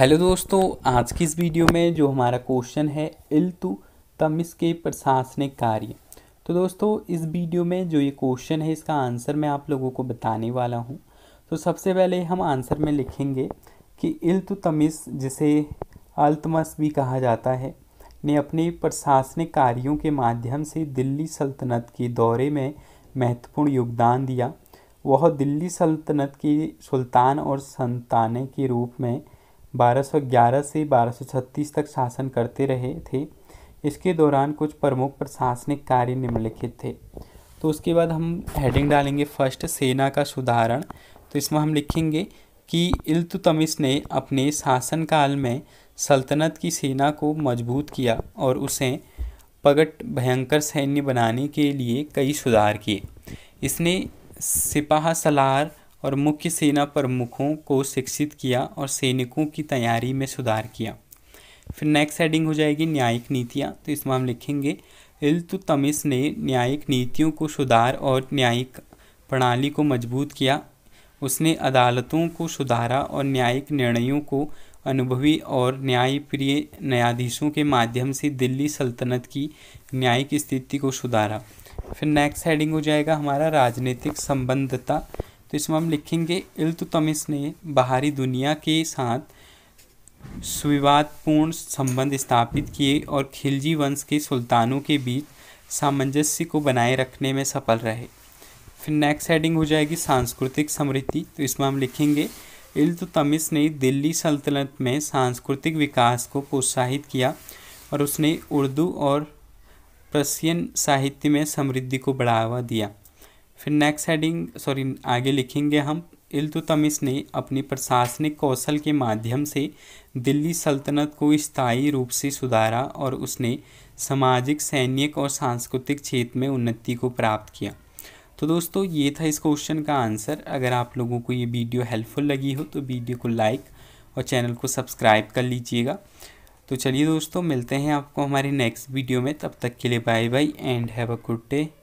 hello दोस्तों आज की इस वीडियो में जो हमारा क्वेश्चन है इल्तु तमिस के प्रशासनिक कार्य तो दोस्तों इस वीडियो में जो ये क्वेश्चन है इसका आंसर मैं आप लोगों को बताने वाला हूँ तो सबसे पहले हम आंसर में लिखेंगे कि इल्तु तमिस जिसे अल्तमस भी कहा जाता है ने अपने प्रशासनिक कार्यों के माध्यम से दिल्ली सल्तनत के दौरे में महत्वपूर्ण योगदान दिया वह दिल्ली सल्तनत के सुल्तान और संतान के रूप में 1211 से 1236 तक शासन करते रहे थे इसके दौरान कुछ प्रमुख प्रशासनिक कार्य निम्नलिखित थे तो उसके बाद हम हेडिंग डालेंगे फर्स्ट सेना का सुधारण तो इसमें हम लिखेंगे कि इल्तुतमिश ने अपने शासनकाल में सल्तनत की सेना को मजबूत किया और उसे पगट भयंकर सैन्य बनाने के लिए कई सुधार किए इसने सिपाह सलार और मुख्य सेना प्रमुखों को शिक्षित किया और सैनिकों की तैयारी में सुधार किया फिर नेक्स्ट हेडिंग हो जाएगी न्यायिक नीतियाँ तो इसमें हम लिखेंगे इल्तुतमिस ने न्यायिक नीतियों को सुधार और न्यायिक प्रणाली को मजबूत किया उसने अदालतों को सुधारा और न्यायिक निर्णयों को अनुभवी और न्यायप्रिय न्यायाधीशों के माध्यम से दिल्ली सल्तनत की न्यायिक स्थिति को सुधारा फिर नेक्स्ट हेडिंग हो जाएगा हमारा राजनीतिक संबंधता तो इसमें हम लिखेंगे इल्तुतमिश ने बाहरी दुनिया के साथ सुविवादपूर्ण संबंध स्थापित किए और खिलजी वंश के सुल्तानों के बीच सामंजस्य को बनाए रखने में सफल रहे फिर नेक्स्ट हेडिंग हो जाएगी सांस्कृतिक समृद्धि तो इसमें हम लिखेंगे इल्तुतमिश ने दिल्ली सल्तनत में सांस्कृतिक विकास को प्रोत्साहित किया और उसने उर्दू और प्रसियन साहित्य में समृद्धि को बढ़ावा दिया फिर नेक्स्ट हेडिंग सॉरी आगे लिखेंगे हम इल्तुतमिश ने अपनी प्रशासनिक कौशल के माध्यम से दिल्ली सल्तनत को स्थायी रूप से सुधारा और उसने सामाजिक सैनिक और सांस्कृतिक क्षेत्र में उन्नति को प्राप्त किया तो दोस्तों ये था इस क्वेश्चन का आंसर अगर आप लोगों को ये वीडियो हेल्पफुल लगी हो तो वीडियो को लाइक और चैनल को सब्सक्राइब कर लीजिएगा तो चलिए दोस्तों मिलते हैं आपको हमारे नेक्स्ट वीडियो में तब तक के लिए bye bye and have a good day